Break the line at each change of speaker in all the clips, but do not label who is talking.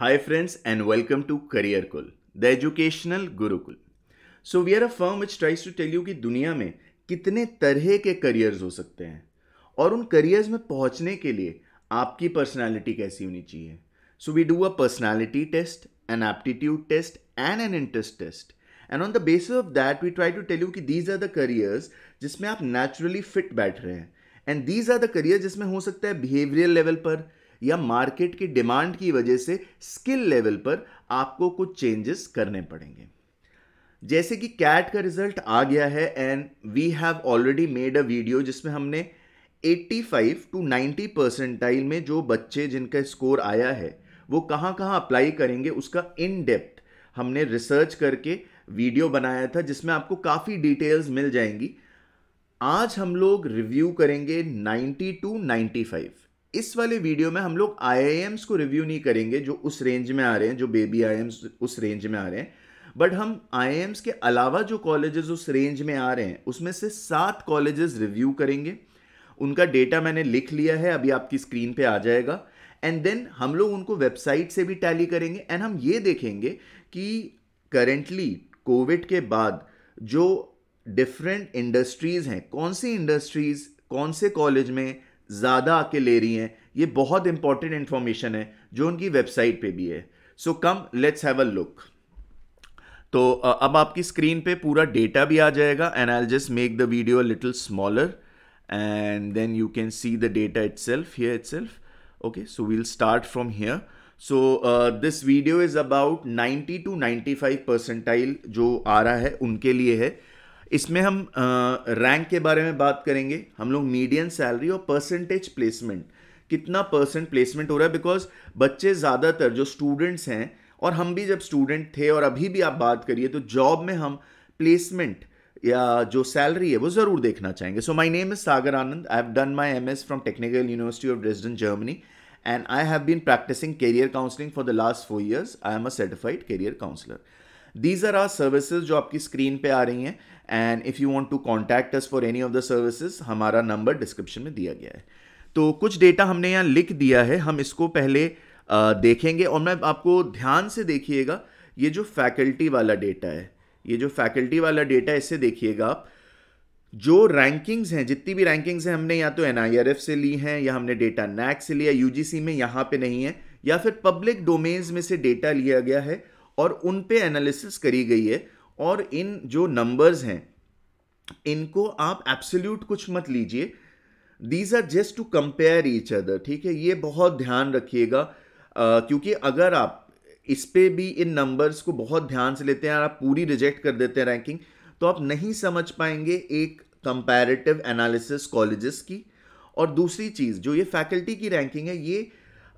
Hi, friends, and welcome to Career Kul, the educational Gurukul. So, we are a firm which tries to tell you कि दुनिया में कितने तरह के careers हो सकते हैं और उन करियर्स में पहुंचने के लिए आपकी पर्सनालिटी कैसी होनी चाहिए so we do a personality test an aptitude test and an interest test and on the basis of that we try to tell you कि दीज आर द करियर्स जिसमें आप नेचुरली फिट बैठ रहे हैं and these are the career जिसमें हो सकता है बिहेवियर लेवल पर या मार्केट की डिमांड की वजह से स्किल लेवल पर आपको कुछ चेंजेस करने पड़ेंगे जैसे कि कैट का रिजल्ट आ गया है and we have already made a video जिसमें हमने 85 टू 90 परसेंटाइल में जो बच्चे जिनका स्कोर आया है वो कहाँ कहाँ अप्लाई करेंगे उसका इन डेप्थ हमने रिसर्च करके वीडियो बनाया था जिसमें आपको काफ़ी डिटेल्स मिल जाएंगी आज हम लोग रिव्यू करेंगे 90 टू 95 इस वाले वीडियो में हम लोग आई को रिव्यू नहीं करेंगे जो उस रेंज में आ रहे हैं जो बेबी आई उस रेंज में आ रहे हैं बट हम आई के अलावा जो कॉलेजेस उस रेंज में आ रहे हैं उसमें से सात कॉलेजेस रिव्यू करेंगे उनका डेटा मैंने लिख लिया है अभी आपकी स्क्रीन पे आ जाएगा एंड देन हम लोग उनको वेबसाइट से भी टैली करेंगे एंड हम ये देखेंगे कि करेंटली कोविड के बाद जो डिफरेंट इंडस्ट्रीज़ हैं कौन सी इंडस्ट्रीज़ कौन से कॉलेज में ज़्यादा आके ले रही हैं ये बहुत इंपॉर्टेंट इन्फॉर्मेशन है जो उनकी वेबसाइट पे भी है so come let's have a look तो अब आपकी स्क्रीन पे पूरा डेटा भी आ जाएगा and I just make the video little smaller and then you can see the data itself here itself okay so we'll start from here so this video is about 90 to 95 percentile जो आ रहा है उनके लिए है इसमें हम rank के बारे में बात करेंगे हम लोग मीडियम सैलरी और परसेंटेज प्लेसमेंट कितना परसेंट प्लेसमेंट हो रहा है बिकॉज बच्चे ज़्यादातर जो स्टूडेंट्स हैं और हम भी जब स्टूडेंट थे और अभी भी आप बात करिए तो जॉब में हम प्लेसमेंट या जो सैलरी है वो ज़रूर देखना चाहेंगे so my name is Sagar Anand I have done my M S from technical university of Dresden Germany and I have been practising career counselling for the last four years I am a certified career counsellor these are are services जो आपकी screen पे आ रही हैं and if you want to contact us for any of the services हमारा number description में दिया गया है तो कुछ डेटा हमने यहाँ लिख दिया है हम इसको पहले आ, देखेंगे और मैं आपको ध्यान से देखिएगा ये जो फैकल्टी वाला डेटा है ये जो फैकल्टी वाला डेटा है देखिएगा आप जो रैंकिंग्स हैं जितनी भी रैंकिंग्स हैं हमने या तो एन से ली हैं या हमने डेटा नैक से लिया यूजीसी में यहाँ पे नहीं है या फिर पब्लिक डोमेन्स में से डेटा लिया गया है और उन पे एनालिसिस करी गई है और इन जो नंबर्स हैं इनको आप एब्सोल्यूट कुछ मत लीजिए these are just to compare each other ठीक है ये बहुत ध्यान रखिएगा क्योंकि अगर आप इस पर भी इन नंबर्स को बहुत ध्यान से लेते हैं और आप पूरी रिजेक्ट कर देते हैं रैंकिंग तो आप नहीं समझ पाएंगे एक कंपैरेटिव एनालिसिस कॉलेजेस की और दूसरी चीज़ जो ये फैकल्टी की रैंकिंग है ये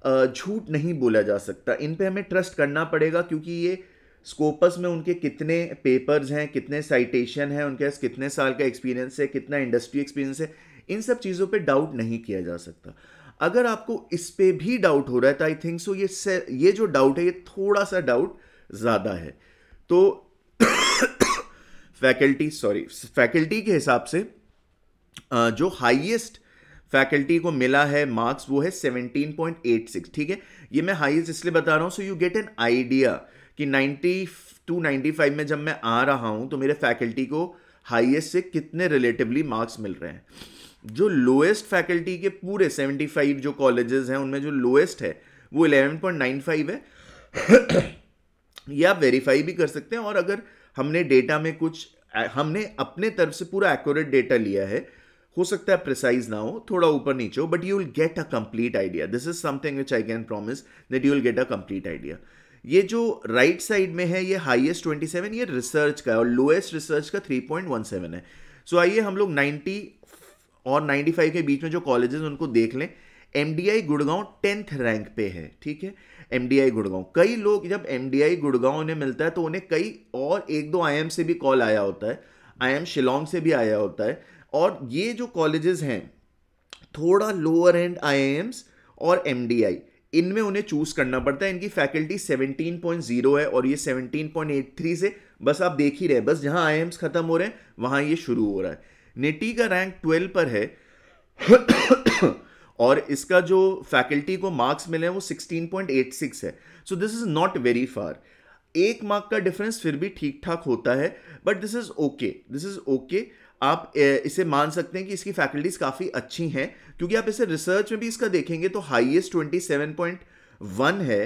झूठ नहीं बोला जा सकता इन पे हमें ट्रस्ट करना पड़ेगा क्योंकि ये स्कोपस में उनके कितने पेपर्स हैं कितने साइटेशन हैं उनके पास कितने साल का एक्सपीरियंस है कितना इंडस्ट्री एक्सपीरियंस है इन सब चीज़ों पे डाउट नहीं किया जा सकता अगर आपको इस पर भी डाउट हो रहा है तो आई थिंक सो ये ये जो डाउट है ये थोड़ा सा डाउट ज़्यादा है तो फैकल्टी सॉरी फैकल्टी के हिसाब से जो हाईएस्ट फैकल्टी को मिला है मार्क्स वो है 17.86 ठीक है ये मैं हाईएस्ट इसलिए बता रहा हूँ so you get an idea कि 90 टू 95 में जब मैं आ रहा हूँ तो मेरे फैकल्टी को हाईएस्ट से कितने रिलेटिवली मार्क्स मिल रहे हैं जो लोएस्ट फैकल्टी के पूरे 75 जो कॉलेजेस हैं उनमें जो लोएस्ट है वो 11.95 है ये आप वेरीफाई भी कर सकते हैं और अगर हमने डेटा में कुछ हमने अपने तरफ से पूरा एक्यूरेट डेटा लिया है हो सकता है प्रिसाइज ना हो थोड़ा ऊपर नीचे हो but you will get a complete idea this is something which I can promise that you will get a complete idea ये जो राइट right साइड में है ये ट्वेंटी 27 ये रिसर्च का है और लोएस्ट रिसर्च का 3.17 है सो so, आइए हम लोग 90 और 95 के बीच में जो कॉलेजेस उनको देख लें M D I Gurgaon tenth rank पे है ठीक है एम डी आई गुड़गांव कई लोग जब एम डी आई गुड़गांव उन्हें मिलता है तो उन्हें कई और एक दो आई एम से भी कॉल आया होता है आई एम शिलोंग से भी आया होता है और ये जो कॉलेजेस हैं थोड़ा लोअर एंड आई और एम इनमें उन्हें चूज़ करना पड़ता है इनकी फैकल्टी 17.0 है और ये 17.83 से बस आप देख ही रहे बस जहाँ आई ख़त्म हो रहे हैं वहाँ ये शुरू हो रहा है नेटी का रैंक 12 पर है और इसका जो फैकल्टी को मार्क्स मिले हैं वो 16.86 है so this is not very far एक मार्क का डिफरेंस फिर भी ठीक ठाक होता है but this is okay this is okay आप इसे मान सकते हैं कि इसकी फैकल्टीज़ काफ़ी अच्छी हैं क्योंकि आप इसे रिसर्च में भी इसका देखेंगे तो highest twenty seven point one है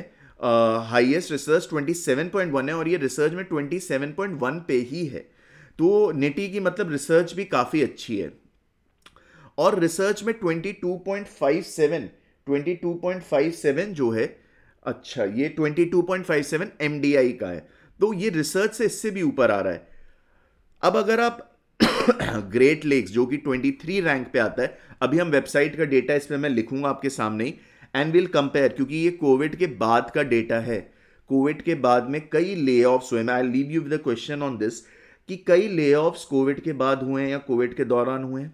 highest research twenty seven point one है और ये रिसर्च में ट्वेंटी सेवन पॉइंट वन पे ही है तो निटी की मतलब रिसर्च भी काफ़ी अच्छी है और रिसर्च में 22.57 22.57 जो है अच्छा ये 22.57 एमडीआई का है तो ये रिसर्च से इससे भी ऊपर आ रहा है अब अगर आप ग्रेट लेक्स जो कि 23 रैंक पे आता है अभी हम वेबसाइट का डेटा इसमें मैं लिखूंगा आपके सामने ही एंड विल कंपेयर क्योंकि ये कोविड के बाद का डेटा है कोविड के बाद में कई ले ऑफ्स हुए मैं I leave you with question on this कि कई ले ऑफ्स कोविड के बाद हुए हैं या कोविड के दौरान हुए हैं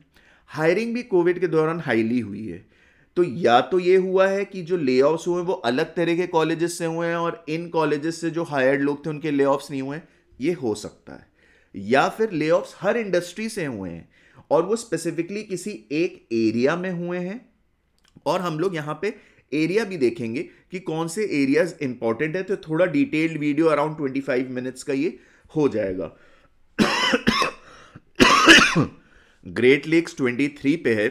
हायरिंग भी कोविड के दौरान हाईली हुई है तो या तो ये हुआ है कि जो ले ऑफ्स हुए वो अलग तरह के कॉलेजेस से हुए हैं और इन कॉलेजेस से जो हायर्ड लोग थे उनके ले ऑफ्स नहीं हुए ये हो सकता है या फिर ले हर इंडस्ट्री से हुए हैं और वो स्पेसिफिकली किसी एक एरिया में हुए हैं और हम लोग यहाँ पे एरिया भी देखेंगे कि कौन से एरियाज इंपॉर्टेंट है तो थोड़ा detailed video around twenty five minutes का ये हो जाएगा ग्रेट लेक्स ट्वेंटी थ्री पे है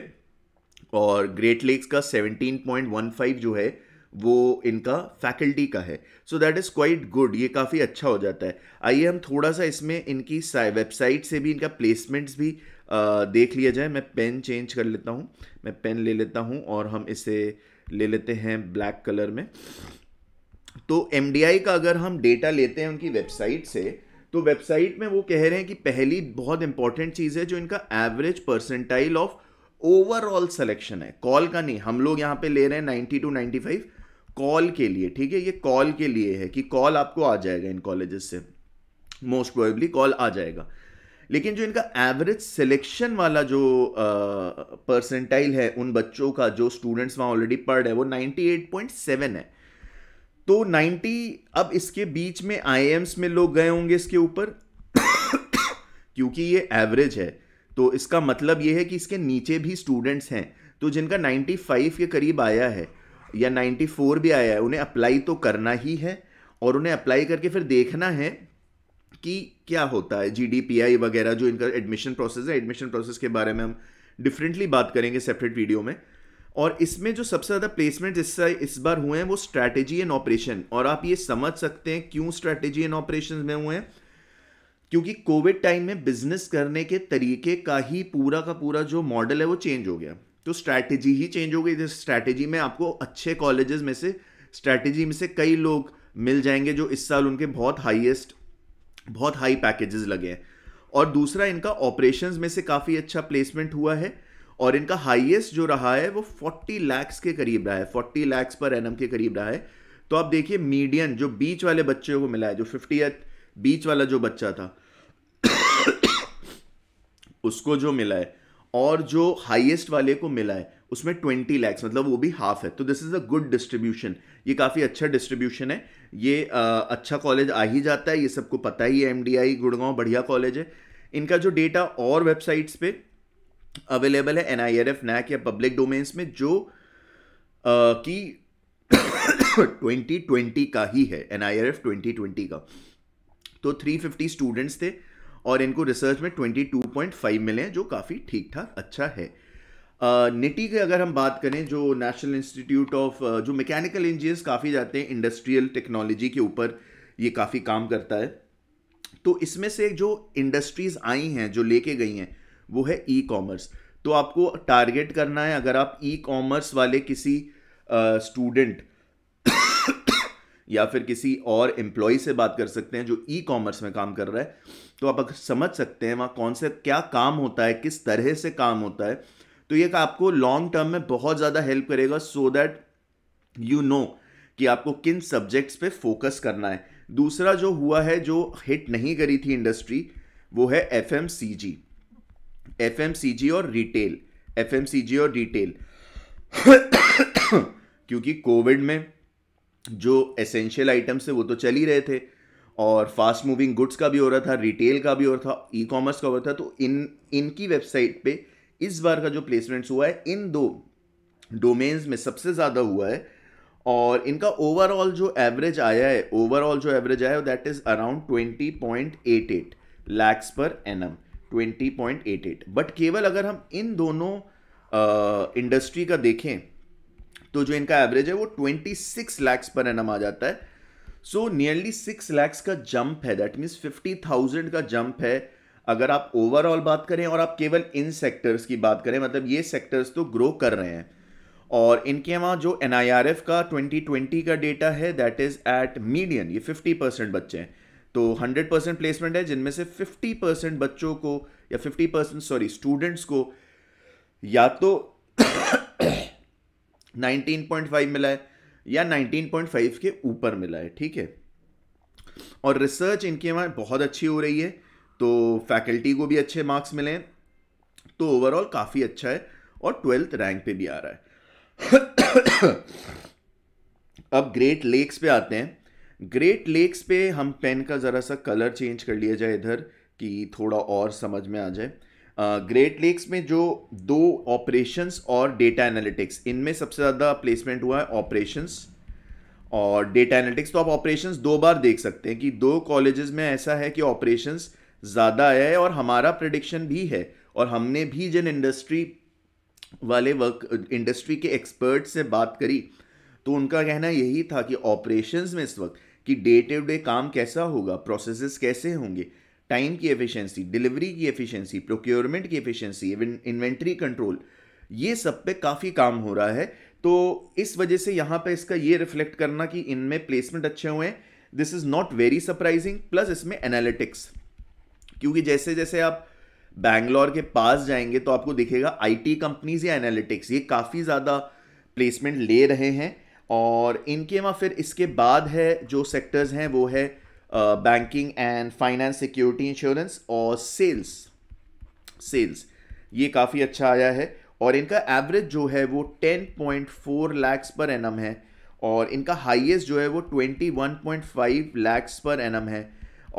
और ग्रेट लेक्स का सेवनटीन पॉइंट वन फाइव जो है वो इनका फैकल्टी का है so that is quite good ये काफ़ी अच्छा हो जाता है आइए हम थोड़ा सा इसमें इनकी वेबसाइट से भी इनका प्लेसमेंट्स भी आ, देख लिया जाए मैं पेन चेंज कर लेता हूँ मैं पेन ले लेता हूँ और हम इसे ले लेते हैं ब्लैक कलर में तो एम का अगर हम डेटा लेते हैं उनकी वेबसाइट से तो वेबसाइट में वो कह रहे हैं कि पहली बहुत इंपॉर्टेंट चीज़ है जो इनका average percentile of overall selection है कॉल का नहीं हम लोग यहाँ पे ले रहे हैं 90 टू 95 कॉल के लिए ठीक है ये कॉल के लिए है कि कॉल आपको आ जाएगा इन कॉलेजेस से मोस्ट प्रोबेबली कॉल आ जाएगा लेकिन जो इनका एवरेज सिलेक्शन वाला जो परसेंटाइल है उन बच्चों का जो स्टूडेंट्स वहाँ ऑलरेडी पढ़ रहे वो 98.7 है तो 90 अब इसके बीच में आई में लोग गए होंगे इसके ऊपर क्योंकि ये एवरेज है तो इसका मतलब ये है कि इसके नीचे भी स्टूडेंट्स हैं तो जिनका 95 के करीब आया है या 94 भी आया है उन्हें अप्लाई तो करना ही है और उन्हें अप्लाई करके फिर देखना है कि क्या होता है जी वगैरह जो इनका एडमिशन प्रोसेस है एडमिशन प्रोसेस के बारे में हम डिफरेंटली बात करेंगे सेपरेट वीडियो में और इसमें जो सबसे ज़्यादा प्लेसमेंट जिससे इस बार हुए हैं वो स्ट्रैटेजी एंड ऑपरेशन और आप ये समझ सकते हैं क्यों स्ट्रैटेजी एंड ऑपरेशन में हुए हैं क्योंकि कोविड टाइम में बिजनेस करने के तरीके का ही पूरा का पूरा जो मॉडल है वो चेंज हो गया तो स्ट्रैटेजी ही चेंज हो गई जिस स्ट्रैटेजी में आपको अच्छे कॉलेजेस में से स्ट्रैटेजी में से कई लोग मिल जाएंगे जो इस साल उनके बहुत हाईएस्ट बहुत हाई पैकेजेस लगे हैं और दूसरा इनका ऑपरेशंस में से काफ़ी अच्छा प्लेसमेंट हुआ है और इनका हाईएस्ट जो रहा है वो 40 लैक्स के करीब रहा है 40 लैक्स पर एनम के करीब रहा है तो आप देखिए मीडियन जो बीच वाले बच्चे को मिला है जो फिफ्टी बीच वाला जो बच्चा था उसको जो मिला है और जो हाईएस्ट वाले को मिला है उसमें ट्वेंटी लैक्स मतलब वो भी हाफ है तो this is a good distribution ये काफ़ी अच्छा डिस्ट्रीब्यूशन है ये आ, अच्छा कॉलेज आ ही जाता है ये सबको पता ही है एम गुड़गांव बढ़िया कॉलेज है इनका जो डेटा और वेबसाइट्स पे अवेलेबल है N I R F NAAC या पब्लिक डोमेन्स में जो कि ट्वेंटी ट्वेंटी का ही है N I R F twenty twenty का तो थ्री फिफ्टी स्टूडेंट्स थे और इनको रिसर्च में 22.5 मिले हैं जो काफ़ी ठीक ठाक अच्छा है निटी की अगर हम बात करें जो नेशनल इंस्टीट्यूट ऑफ जो मैकेनिकल इंजीनियर्स काफ़ी जाते हैं इंडस्ट्रियल टेक्नोलॉजी के ऊपर ये काफ़ी काम करता है तो इसमें से जो इंडस्ट्रीज़ आई हैं जो लेके गई हैं वो है ई कॉमर्स तो आपको टारगेट करना है अगर आप ई कॉमर्स वाले किसी स्टूडेंट या फिर किसी और एम्प्लॉय से बात कर सकते हैं जो ई कॉमर्स में काम कर रहा है तो आप अगर समझ सकते हैं वहाँ कौन से क्या काम होता है किस तरह से काम होता है तो ये आपको लॉन्ग टर्म में बहुत ज़्यादा हेल्प करेगा सो दैट यू नो कि आपको किन सब्जेक्ट्स पे फोकस करना है दूसरा जो हुआ है जो हिट नहीं करी थी इंडस्ट्री वो है F M C G F M C G और retail F M C G और रिटेल क्योंकि कोविड में जो एसेंशियल आइटम्स थे वो तो चल ही रहे थे और फास्ट मूविंग गुड्स का भी हो रहा था रिटेल का भी हो रहा था ई कॉमर्स का हो रहा था तो इन इनकी वेबसाइट पे इस बार का जो प्लेसमेंट्स हुआ है इन दो डोमेन्स में सबसे ज़्यादा हुआ है और इनका ओवरऑल जो एवरेज आया है ओवरऑल जो एवरेज आया है that is around twenty point eight eight lakhs पर N M twenty point eight eight but केवल अगर हम इन दोनों इंडस्ट्री का देखें तो जो इनका एवरेज है वो ट्वेंटी सिक्स लैक्स पर एन आ जाता है सो नियरली सिक्स लैक्स का जंप है दैट मीन्स फिफ्टी थाउजेंड का जंप है अगर आप ओवरऑल बात करें और आप केवल इन सेक्टर्स की बात करें मतलब ये सेक्टर्स तो ग्रो कर रहे हैं और इनके वहाँ जो एन का 2020 का डेटा है दैट इज़ एट मीडियन ये 50 परसेंट बच्चे हैं तो 100 परसेंट प्लेसमेंट है जिनमें से 50 परसेंट बच्चों को या 50 परसेंट सॉरी स्टूडेंट्स को या तो 19.5 मिला है या 19.5 के ऊपर मिला है ठीक है और रिसर्च इनके वहाँ बहुत अच्छी हो रही है तो फैकल्टी को भी अच्छे मार्क्स मिले हैं तो ओवरऑल काफ़ी अच्छा है और ट्वेल्थ रैंक पे भी आ रहा है अब ग्रेट लेक्स पे आते हैं ग्रेट लेक्स पे हम पेन का ज़रा सा कलर चेंज कर लिया जाए इधर कि थोड़ा और समझ में आ जाए ग्रेट लेक्स में जो दो ऑपरेशंस और डेटा एनालिटिक्स इनमें सबसे ज़्यादा प्लेसमेंट हुआ है ऑपरेशंस और डेटा एनालिटिक्स तो आप ऑपरेशंस दो बार देख सकते हैं कि दो कॉलेजेस में ऐसा है कि ऑपरेशंस ज़्यादा आया है और हमारा प्रडिक्शन भी है और हमने भी जिन इंडस्ट्री वाले वर्क इंडस्ट्री के एक्सपर्ट से बात करी तो उनका कहना यही था कि ऑपरेशंस में इस वक्त कि डे टू डे काम कैसा होगा प्रोसेसेस कैसे होंगे टाइम की एफिशिएंसी डिलीवरी की एफिशिएंसी प्रोक्योरमेंट की एफिशिएंसी इन्वेंट्री कंट्रोल ये सब पे काफ़ी काम हो रहा है तो इस वजह से यहाँ पे इसका ये रिफ्लेक्ट करना कि इनमें प्लेसमेंट अच्छे हुए हैं this is not very surprising plus इसमें एनालिटिक्स क्योंकि जैसे जैसे आप बैंगलोर के पास जाएंगे तो आपको दिखेगा आईटी कंपनीज या एनालिटिक्स ये काफ़ी ज़्यादा प्लेसमेंट ले रहे हैं और इनके वहाँ फिर इसके बाद है जो सेक्टर्स हैं वो है banking and finance security insurance और सेल्स सेल्स ये काफ़ी अच्छा आया है और इनका एवरेज जो है वो 10.4 लैक्स पर एनम है और इनका हाईएस्ट जो है वो 21.5 लैक्स पर एनम है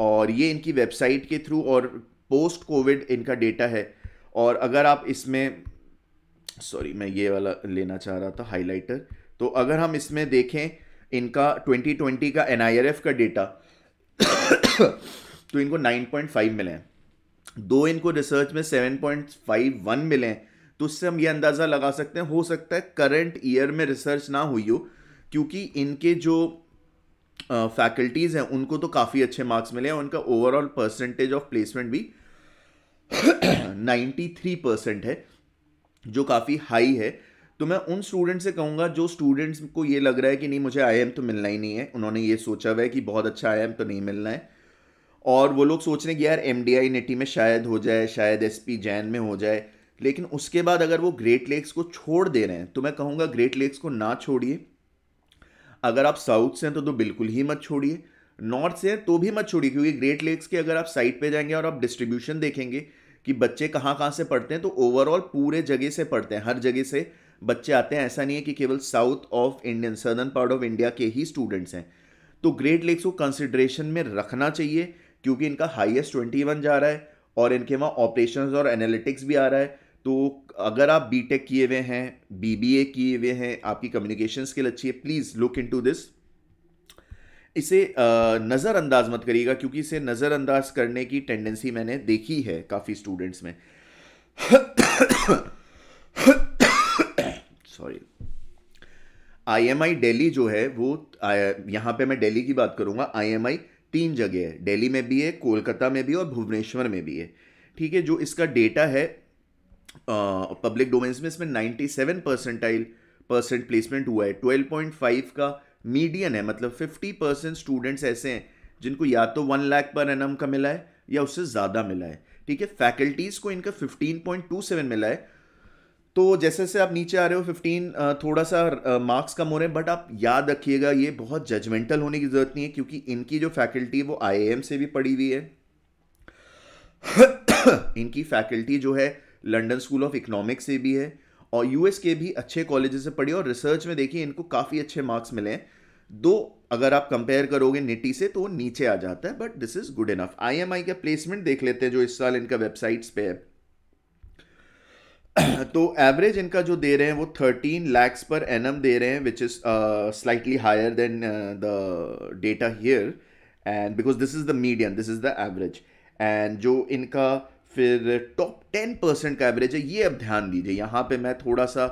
और ये इनकी वेबसाइट के थ्रू और पोस्ट कोविड इनका डेटा है और अगर आप इसमें सॉरी मैं ये वाला लेना चाह रहा था हाईलाइटर तो अगर हम इसमें देखें इनका 2020 का एन का डेटा तो इनको 9.5 मिले हैं दो इनको रिसर्च में 7.51 मिले हैं तो उससे हम ये अंदाज़ा लगा सकते हैं हो सकता है करंट ईयर में रिसर्च ना हुई हो क्योंकि इनके जो फैकल्टीज़ हैं उनको तो काफ़ी अच्छे मार्क्स मिले हैं उनका ओवरऑल परसेंटेज ऑफ प्लेसमेंट भी 93 परसेंट है जो काफ़ी हाई है तो मैं उन स्टूडेंट से कहूँगा जो स्टूडेंट्स को ये लग रहा है कि नहीं मुझे आई तो मिलना ही नहीं है उन्होंने ये सोचा हुआ है कि बहुत अच्छा आई तो नहीं मिलना है और वो लोग सोच रहे हैं कि यार एम डी आई नेटी में शायद हो जाए शायद एस पी जैन में हो जाए लेकिन उसके बाद अगर वो ग्रेट लेक्स को छोड़ दे रहे हैं तो मैं कहूँगा ग्रेट लेक्स को ना छोड़िए अगर आप साउथ से हैं तो, तो बिल्कुल ही मत छोड़िए नॉर्थ से हैं तो भी मत छोड़िए क्योंकि ग्रेट लेक्स के अगर आप साइट पे जाएंगे और आप डिस्ट्रीब्यूशन देखेंगे कि बच्चे कहाँ कहाँ से पढ़ते हैं तो ओवरऑल पूरे जगह से पढ़ते हैं हर जगह से बच्चे आते हैं ऐसा नहीं है कि केवल south of Indian southern part of India के ही स्टूडेंट्स हैं तो ग्रेट लेक्स को कंसिड्रेशन में रखना चाहिए क्योंकि इनका हाइएस्ट ट्वेंटी वन जा रहा है और इनके वहाँ ऑपरेशन और एनालिटिक्स भी आ रहा है तो अगर आप बी टेक किए हुए हैं बी बी ए किए हुए हैं आपकी कम्युनिकेशन स्किल अच्छी है please look into this इसे नज़रअंदाज मत करिएगा क्योंकि इसे नज़रअंदाज करने की टेंडेंसी मैंने देखी है काफ़ी स्टूडेंट्स में सॉरी आईएमआई दिल्ली जो है वो यहाँ पे मैं दिल्ली की बात करूँगा आईएमआई तीन जगह है दिल्ली में भी है कोलकाता में भी और भुवनेश्वर में भी है ठीक है जो इसका डेटा है पब्लिक डोमेन्स में इसमें 97 परसेंटाइल परसेंट प्लेसमेंट हुआ है 12.5 का मीडियन है मतलब 50 परसेंट स्टूडेंट्स ऐसे हैं जिनको या तो वन लाख पर एन का मिला है या उससे ज़्यादा मिला है ठीक है फैकल्टीज़ को इनका 15.27 मिला है तो जैसे जैसे आप नीचे आ रहे हो फिफ्टीन थोड़ा सा मार्क्स कम हो रहे हैं बट आप याद रखिएगा ये बहुत जजमेंटल होने की ज़रूरत नहीं है क्योंकि इनकी जो फैकल्टी वो आई से भी पड़ी हुई है इनकी फैकल्टी जो है लंडन स्कूल ऑफ इकोनॉमिक्स से भी है और यूएस के भी अच्छे कॉलेज से पढ़ी और रिसर्च में देखिए इनको काफ़ी अच्छे मार्क्स मिले हैं दो अगर आप कंपेयर करोगे निटी से तो वो नीचे आ जाता है but this is good enough I का प्लेसमेंट देख लेते हैं जो इस साल इनका वेबसाइट्स पे है तो एवरेज इनका जो दे रहे हैं वो थर्टीन लैक्स पर एन दे रहे हैं which is slightly higher than the data here and because this is the medium this is the average एंड जो इनका फिर टॉप टेन परसेंट का एवरेज है ये अब ध्यान दीजिए यहाँ पे मैं थोड़ा सा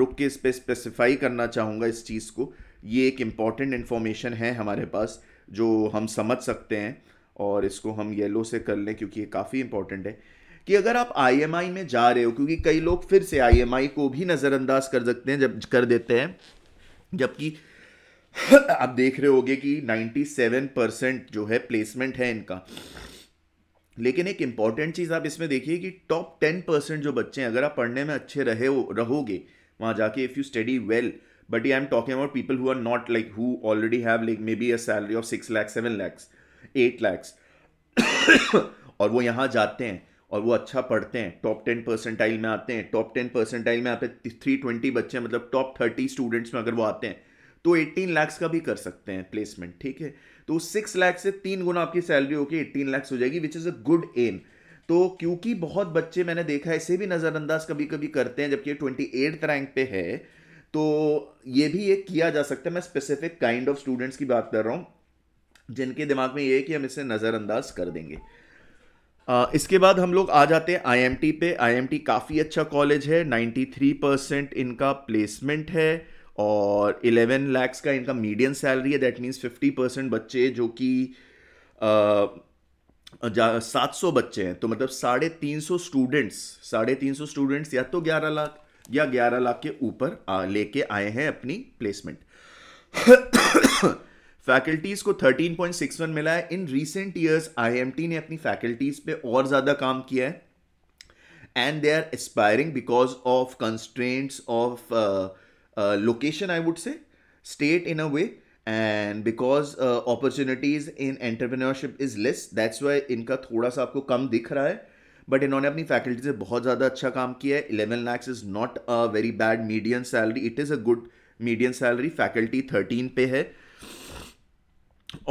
रुक के इस पर स्पेसिफाई करना चाहूँगा इस चीज़ को ये एक इम्पॉर्टेंट इन्फॉर्मेशन है हमारे पास जो हम समझ सकते हैं और इसको हम येलो से कर लें क्योंकि ये काफ़ी इंपॉर्टेंट है कि अगर आप आईएमआई में जा रहे हो क्योंकि कई लोग फिर से आईएमआई को भी नज़रअंदाज कर सकते हैं जब कर देते हैं जबकि आप देख रहे होगे कि 97 परसेंट जो है प्लेसमेंट है इनका लेकिन एक इंपॉर्टेंट चीज़ आप इसमें देखिए कि टॉप टेन परसेंट जो बच्चे हैं अगर आप पढ़ने में अच्छे रहे हो रहोगे वहां जाके if you study well but I am talking about people who are not like who already have like maybe a salary of six lakhs seven lakhs eight lakhs और वो यहां जाते हैं और वो अच्छा पढ़ते हैं टॉप टेन परसेंटाइल में आते हैं टॉप टेन परसेंटाइल में आते हैं थ्री ट्वेंटी बच्चे मतलब टॉप थर्टी स्टूडेंट्स में अगर वो आते हैं तो एट्टीन लैक्स का भी कर सकते हैं प्लेसमेंट ठीक है तो सिक्स लैक्स से तीन गुना आपकी सैलरी होकर एट्टीन लैक्स हो जाएगी which is a good um तो क्योंकि बहुत बच्चे मैंने देखा है इसे भी नज़रअंदाज कभी कभी करते हैं जबकि ट्वेंटी एट्थ रैंक पे है तो ये भी ये किया जा सकता है मैं स्पेसिफिक काइंड ऑफ स्टूडेंट्स की बात कर रहा हूँ जिनके दिमाग में ये है कि हम इसे नज़रअंदाज कर देंगे इसके बाद हम लोग आ जाते हैं आईएमटी पे आईएमटी काफ़ी अच्छा कॉलेज है 93 परसेंट इनका प्लेसमेंट है और 11 लैक्स का इनका मीडियम सैलरी है दैट मीन्स 50 परसेंट बच्चे जो कि सात सौ बच्चे हैं तो मतलब साढ़े तीन सौ स्टूडेंट्स साढ़े तीन सौ स्टूडेंट्स या तो ग्यारह लाख या ग्यारह लाख के ऊपर लेके आए हैं अपनी प्लेसमेंट फैकल्टीज को 13.61 मिला है इन रीसेंट ईयर्स आईएमटी ने अपनी फैकल्टीज पे और ज़्यादा काम किया है and they are aspiring because of constraints of location I would say state in a way and because opportunities in entrepreneurship is less that's why इनका थोड़ा सा आपको कम दिख रहा है बट इन्होंने अपनी फैकल्टी से बहुत ज़्यादा अच्छा काम किया है eleven lakhs is not a very bad medium salary it is a good medium salary faculty thirteen पे है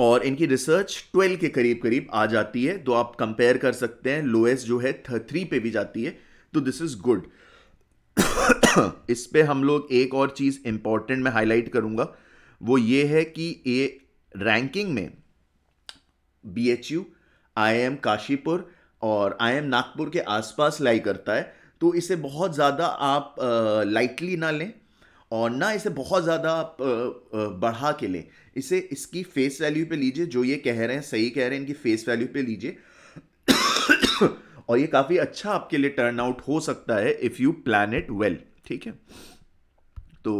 और इनकी रिसर्च 12 के करीब करीब आ जाती है तो आप कंपेयर कर सकते हैं लोएस्ट जो है थ्री पे भी जाती है तो दिस इज़ गुड इस पे हम लोग एक और चीज़ इंपॉर्टेंट मैं हाईलाइट करूँगा वो ये है कि ये रैंकिंग में B H U I M Kashipur और आई एम नागपुर के आसपास लाई करता है तो इसे बहुत ज़्यादा आप लाइटली ना लें और ना इसे बहुत ज़्यादा आप बढ़ा के लें इसे इसकी फेस वैल्यू पे लीजिए जो ये कह रहे हैं सही कह रहे हैं इनकी फेस वैल्यू पे लीजिए और ये काफ़ी अच्छा आपके लिए टर्न आउट हो सकता है if you plan it well ठीक है तो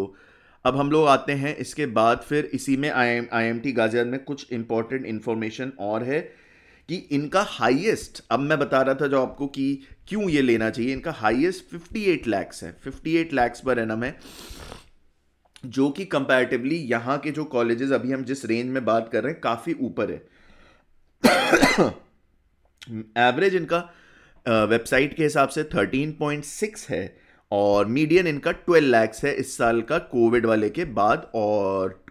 अब हम लोग आते हैं इसके बाद फिर इसी में आई एम टी गाजियाबाद में कुछ इंपॉर्टेंट इंफॉर्मेशन और है कि इनका हाईएस्ट अब मैं बता रहा था जो आपको कि क्यों ये लेना चाहिए इनका हाईएस्ट 58 लाख है 58 लाख पर एनम है जो कि कंपैरेटिवली यहाँ के जो कॉलेजेस अभी हम जिस रेंज में बात कर रहे हैं काफ़ी ऊपर है एवरेज इनका वेबसाइट के हिसाब से 13.6 है और मीडियन इनका 12 लैक्स है इस साल का कोविड वाले के बाद और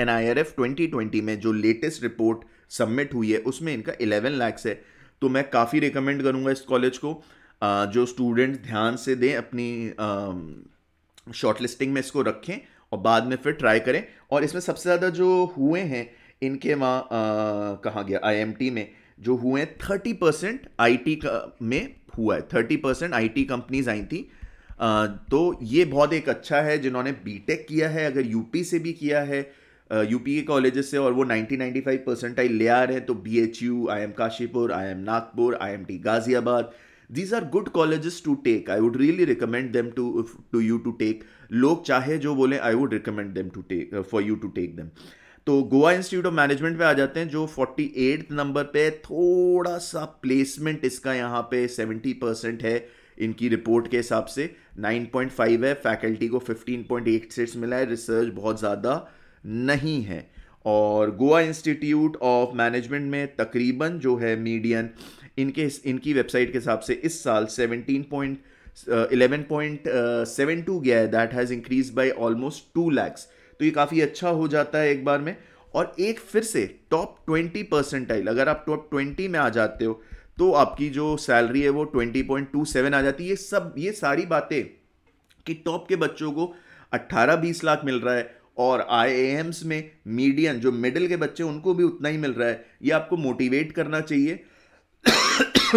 N I R F twenty twenty में जो लेटेस्ट रिपोर्ट सबमिट हुई है उसमें इनका 11 लैक्स है तो मैं काफ़ी रिकमेंड करूँगा इस कॉलेज को जो स्टूडेंट ध्यान से दें अपनी शॉर्ट लिस्टिंग में इसको रखें और बाद में फिर ट्राई करें और इसमें सबसे ज़्यादा जो हुए हैं इनके वहाँ कहाँ गया आई में जो हुए हैं थर्टी परसेंट आई में हुआ है thirty percent I T companies आई थी आ, तो ये बहुत एक अच्छा है जिन्होंने टेक किया है अगर यूपी से भी किया है यूपी के कॉलेजेस से और वो फाइव परसेंट परसेंटाइल ले आ रहे हैं तो B H U I M Kashipur I M Nagpur I M T Ghaziabad these are good college to take I would really recommend them to to you to take लोग चाहे जो बोले I would recommend them to take for you to take them तो Goa institute of management पे आ जाते हैं जो forty eight number पे थोड़ा सा प्लेसमेंट इसका यहाँ पे सेवेंटी परसेंट है इनकी रिपोर्ट के हिसाब से 9.5 है फैकल्टी को 15.8 सीट्स मिला है रिसर्च बहुत ज़्यादा नहीं है और गोवा इंस्टीट्यूट ऑफ मैनेजमेंट में तकरीबन जो है मीडियन इनके इनकी वेबसाइट के हिसाब से इस साल point eleven point seven two गया है that has increase by almost two lakhs तो ये काफ़ी अच्छा हो जाता है एक बार में और एक फिर से टॉप ट्वेंटी परसेंटाइल अगर आप टॉप ट्वेंटी में आ जाते हो तो आपकी जो सैलरी है वो ट्वेंटी पॉइंट टू सेवन आ जाती है ये सब ये सारी बातें कि टॉप के बच्चों को अट्ठारह बीस लाख मिल रहा है और आई में मीडियम जो मिडिल के बच्चे उनको भी उतना ही मिल रहा है ये आपको मोटिवेट करना चाहिए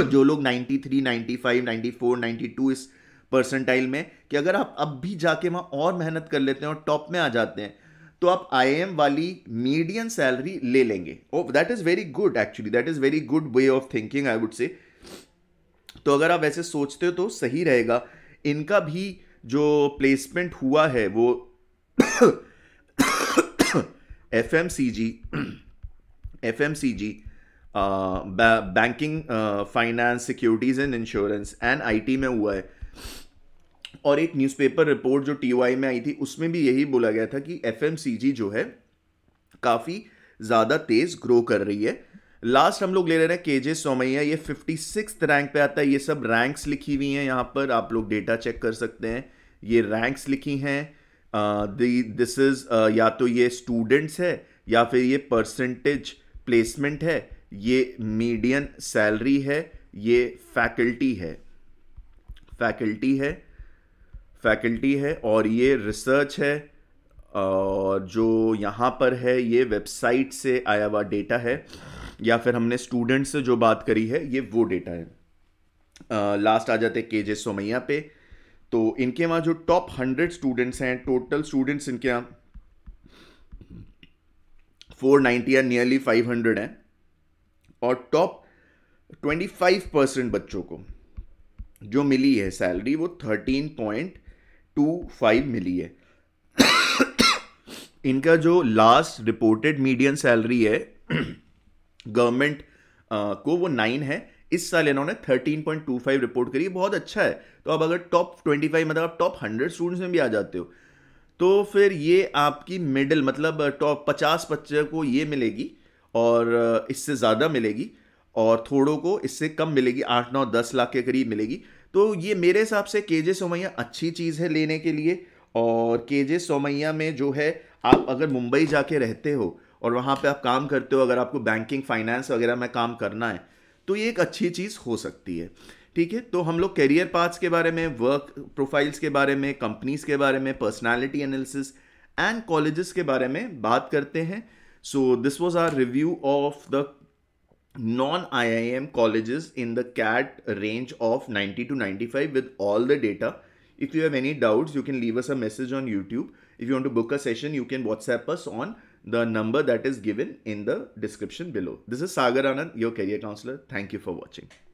जो लोग 93, 95, 94, 92 इस परसेंटाइल में कि अगर आप अब भी जाके वहाँ और मेहनत कर लेते हैं और टॉप में आ जाते हैं तो आप आई वाली मीडियम सैलरी ले लेंगे oh that is very good actually that is very good way of thinking I would say तो अगर आप वैसे सोचते हो तो सही रहेगा इनका भी जो प्लेसमेंट हुआ है वो F M C G F M C G banking finance securities and insurance and IT में हुआ है और एक न्यूज़पेपर रिपोर्ट जो टीवाई में आई थी उसमें भी यही बोला गया था कि एफएमसीजी जो है काफ़ी ज़्यादा तेज़ ग्रो कर रही है लास्ट हम लोग ले रहे हैं के जे सोमैया ये फिफ्टी सिक्स रैंक पे आता है ये सब रैंक्स लिखी हुई हैं यहाँ पर आप लोग डेटा चेक कर सकते हैं ये रैंक्स लिखी हैं दिस इज़ या तो ये स्टूडेंट्स है या फिर ये परसेंटेज प्लेसमेंट है ये मीडियन सैलरी है ये फैकल्टी है फैकल्टी है फैकल्टी है और ये रिसर्च है और जो यहाँ पर है ये वेबसाइट से आया हुआ डेटा है या फिर हमने स्टूडेंट से जो बात करी है ये वो डेटा है आ, लास्ट आ जाते के जे सोमैया पे तो इनके वहाँ जो टॉप हंड्रेड स्टूडेंट्स हैं टोटल स्टूडेंट्स इनके यहाँ फोर नाइन्टी या नियरली फाइव हंड्रेड हैं और टॉप 25 परसेंट बच्चों को जो मिली है सैलरी वो 13.25 मिली है इनका जो लास्ट रिपोर्टेड मीडियम सैलरी है गवर्नमेंट को वो नाइन है इस साल इन्होंने 13.25 रिपोर्ट करी बहुत अच्छा है तो अब अगर टॉप 25 मतलब आप टॉप 100 स्टूडेंट्स में भी आ जाते हो तो फिर ये आपकी मिडिल मतलब टॉप 50 बच्चे को ये मिलेगी और इससे ज़्यादा मिलेगी और थोड़ों को इससे कम मिलेगी आठ नौ दस लाख के करीब मिलेगी तो ये मेरे हिसाब से के जे सोमैया अच्छी चीज़ है लेने के लिए और के जे सोमैया में जो है आप अगर मुंबई जाके रहते हो और वहाँ पे आप काम करते हो अगर आपको बैंकिंग फाइनेंस वगैरह में काम करना है तो ये एक अच्छी चीज़ हो सकती है ठीक है तो हम लोग करियर पाथ्स के बारे में वर्क प्रोफाइल्स के बारे में कंपनीज के बारे में पर्सनालिटी एनालिसिस एंड कॉलेजेस के बारे में बात करते हैं So this was our review of the non-IIM colleges in the CAT range of 90 to 95 with all the data. If you have any doubts, you can leave us a message on YouTube. If you want to book a session, you can WhatsApp us on the number that is given in the description below. This is Sagar Anand, your career counselor. Thank you for watching.